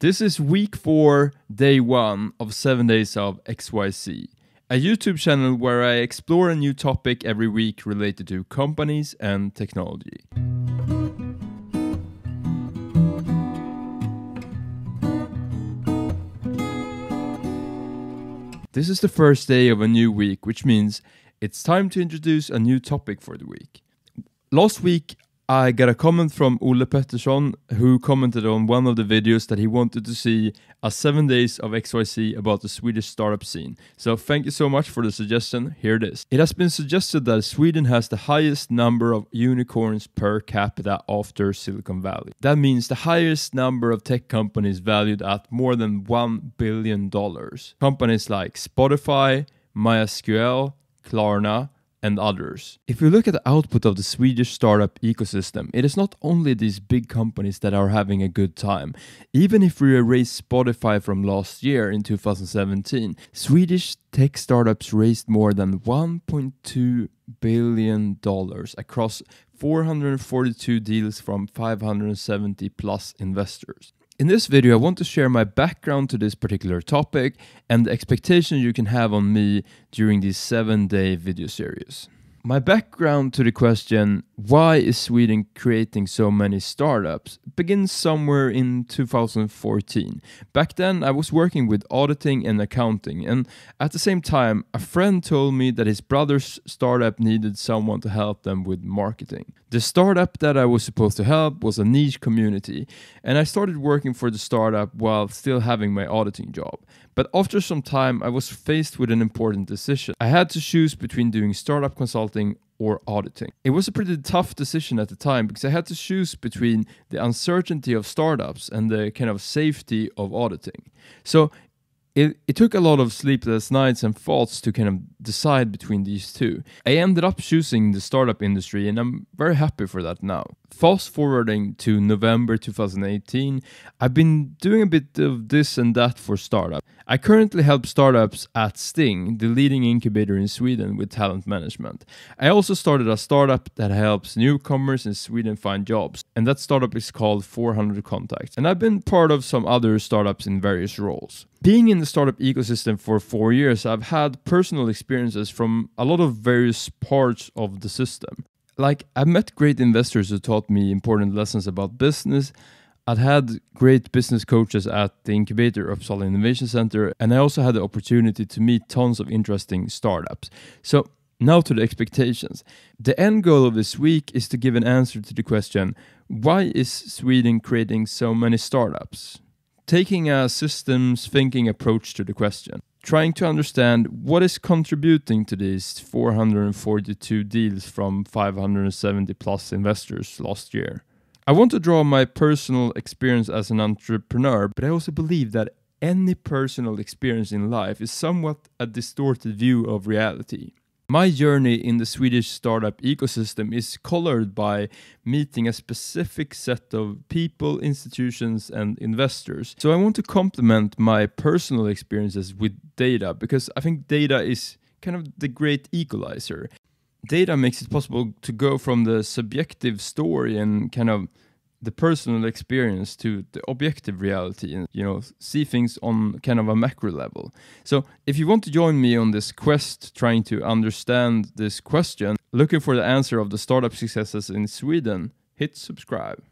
This is week 4, day 1 of 7 Days of XYZ, a YouTube channel where I explore a new topic every week related to companies and technology. This is the first day of a new week, which means it's time to introduce a new topic for the week. Last week, I got a comment from Ole Pettersson who commented on one of the videos that he wanted to see a 7 days of X Y C about the Swedish startup scene. So thank you so much for the suggestion. Here it is. It has been suggested that Sweden has the highest number of unicorns per capita after Silicon Valley. That means the highest number of tech companies valued at more than 1 billion dollars. Companies like Spotify, MySQL, Klarna, and others. If you look at the output of the Swedish startup ecosystem, it is not only these big companies that are having a good time. Even if we erase Spotify from last year in 2017, Swedish tech startups raised more than 1.2 billion dollars across 442 deals from 570 plus investors. In this video, I want to share my background to this particular topic and the expectations you can have on me during this seven day video series. My background to the question, why is Sweden creating so many startups, begins somewhere in 2014. Back then, I was working with auditing and accounting, and at the same time, a friend told me that his brother's startup needed someone to help them with marketing. The startup that I was supposed to help was a niche community, and I started working for the startup while still having my auditing job. But after some time, I was faced with an important decision. I had to choose between doing startup consulting consulting or auditing. It was a pretty tough decision at the time because I had to choose between the uncertainty of startups and the kind of safety of auditing. So it, it took a lot of sleepless nights and thoughts to kind of decide between these two. I ended up choosing the startup industry and I'm very happy for that now. Fast forwarding to November 2018, I've been doing a bit of this and that for startup. I currently help startups at Sting, the leading incubator in Sweden, with talent management. I also started a startup that helps newcomers in Sweden find jobs, and that startup is called 400 Contacts. And I've been part of some other startups in various roles. Being in the startup ecosystem for four years, I've had personal experiences from a lot of various parts of the system. Like, I've met great investors who taught me important lessons about business I'd had great business coaches at the incubator of Solid Innovation Center, and I also had the opportunity to meet tons of interesting startups. So, now to the expectations. The end goal of this week is to give an answer to the question why is Sweden creating so many startups? Taking a systems thinking approach to the question, trying to understand what is contributing to these 442 deals from 570 plus investors last year. I want to draw my personal experience as an entrepreneur, but I also believe that any personal experience in life is somewhat a distorted view of reality. My journey in the Swedish startup ecosystem is colored by meeting a specific set of people, institutions, and investors. So I want to complement my personal experiences with data because I think data is kind of the great equalizer data makes it possible to go from the subjective story and kind of the personal experience to the objective reality and you know see things on kind of a macro level so if you want to join me on this quest trying to understand this question looking for the answer of the startup successes in sweden hit subscribe